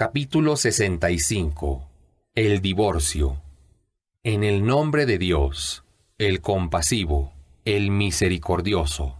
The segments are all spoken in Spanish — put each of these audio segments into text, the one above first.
Capítulo 65 El divorcio En el nombre de Dios, el compasivo, el misericordioso.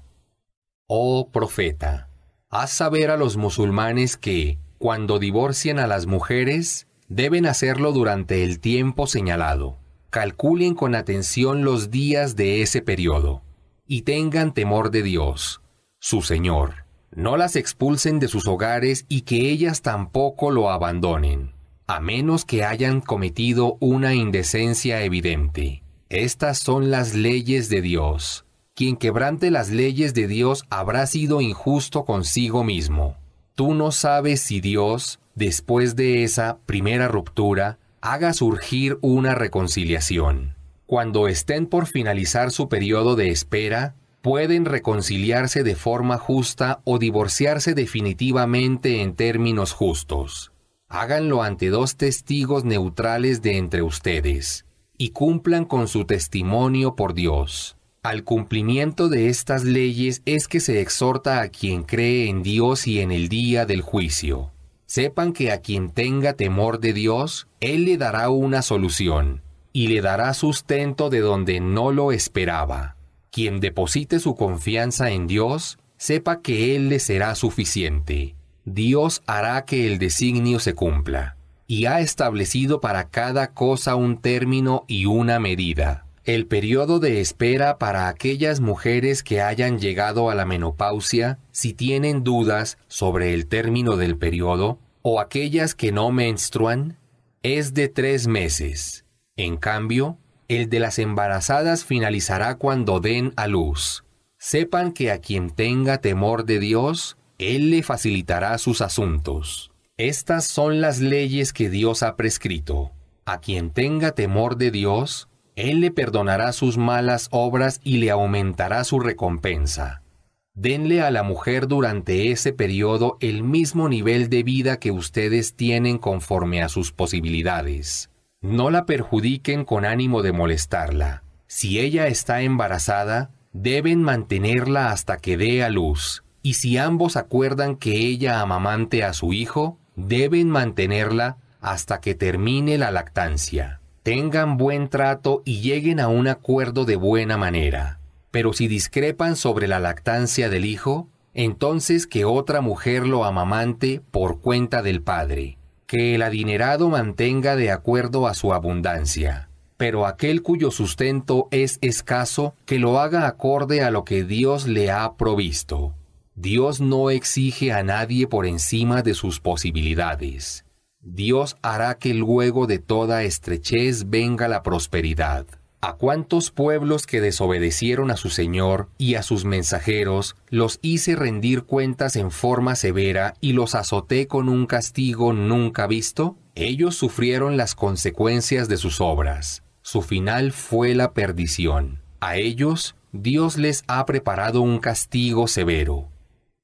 Oh profeta, haz saber a los musulmanes que, cuando divorcien a las mujeres, deben hacerlo durante el tiempo señalado. Calculen con atención los días de ese periodo y tengan temor de Dios, su Señor no las expulsen de sus hogares y que ellas tampoco lo abandonen, a menos que hayan cometido una indecencia evidente. Estas son las leyes de Dios. Quien quebrante las leyes de Dios habrá sido injusto consigo mismo. Tú no sabes si Dios, después de esa primera ruptura, haga surgir una reconciliación. Cuando estén por finalizar su periodo de espera, pueden reconciliarse de forma justa o divorciarse definitivamente en términos justos. Háganlo ante dos testigos neutrales de entre ustedes, y cumplan con su testimonio por Dios. Al cumplimiento de estas leyes es que se exhorta a quien cree en Dios y en el día del juicio. Sepan que a quien tenga temor de Dios, Él le dará una solución, y le dará sustento de donde no lo esperaba quien deposite su confianza en Dios, sepa que Él le será suficiente. Dios hará que el designio se cumpla, y ha establecido para cada cosa un término y una medida. El periodo de espera para aquellas mujeres que hayan llegado a la menopausia, si tienen dudas sobre el término del periodo, o aquellas que no menstruan, es de tres meses. En cambio, el de las embarazadas finalizará cuando den a luz. Sepan que a quien tenga temor de Dios, Él le facilitará sus asuntos. Estas son las leyes que Dios ha prescrito. A quien tenga temor de Dios, Él le perdonará sus malas obras y le aumentará su recompensa. Denle a la mujer durante ese periodo el mismo nivel de vida que ustedes tienen conforme a sus posibilidades. No la perjudiquen con ánimo de molestarla. Si ella está embarazada, deben mantenerla hasta que dé a luz. Y si ambos acuerdan que ella amamante a su hijo, deben mantenerla hasta que termine la lactancia. Tengan buen trato y lleguen a un acuerdo de buena manera. Pero si discrepan sobre la lactancia del hijo, entonces que otra mujer lo amamante por cuenta del padre que el adinerado mantenga de acuerdo a su abundancia, pero aquel cuyo sustento es escaso, que lo haga acorde a lo que Dios le ha provisto. Dios no exige a nadie por encima de sus posibilidades. Dios hará que luego de toda estrechez venga la prosperidad. ¿A cuántos pueblos que desobedecieron a su Señor y a sus mensajeros los hice rendir cuentas en forma severa y los azoté con un castigo nunca visto? Ellos sufrieron las consecuencias de sus obras. Su final fue la perdición. A ellos Dios les ha preparado un castigo severo.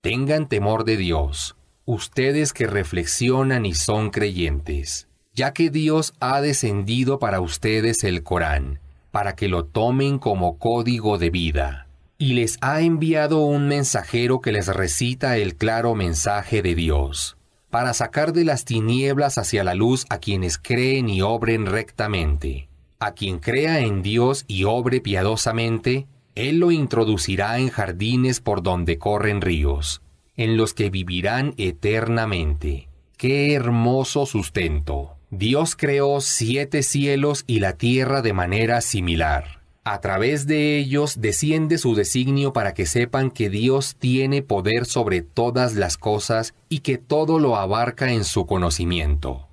Tengan temor de Dios, ustedes que reflexionan y son creyentes, ya que Dios ha descendido para ustedes el Corán para que lo tomen como código de vida. Y les ha enviado un mensajero que les recita el claro mensaje de Dios, para sacar de las tinieblas hacia la luz a quienes creen y obren rectamente. A quien crea en Dios y obre piadosamente, Él lo introducirá en jardines por donde corren ríos, en los que vivirán eternamente. ¡Qué hermoso sustento! Dios creó siete cielos y la tierra de manera similar. A través de ellos desciende su designio para que sepan que Dios tiene poder sobre todas las cosas y que todo lo abarca en su conocimiento.